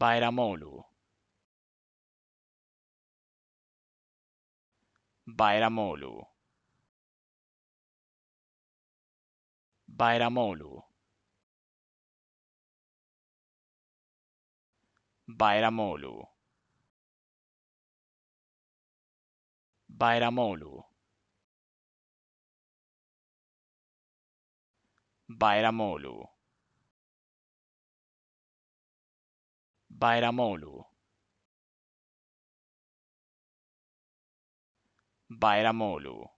Bayramoğlu Bayramoğlu Bayramoğlu Bayramoğlu Bayramoğlu Bayramoğlu Bairamolu Bairamolu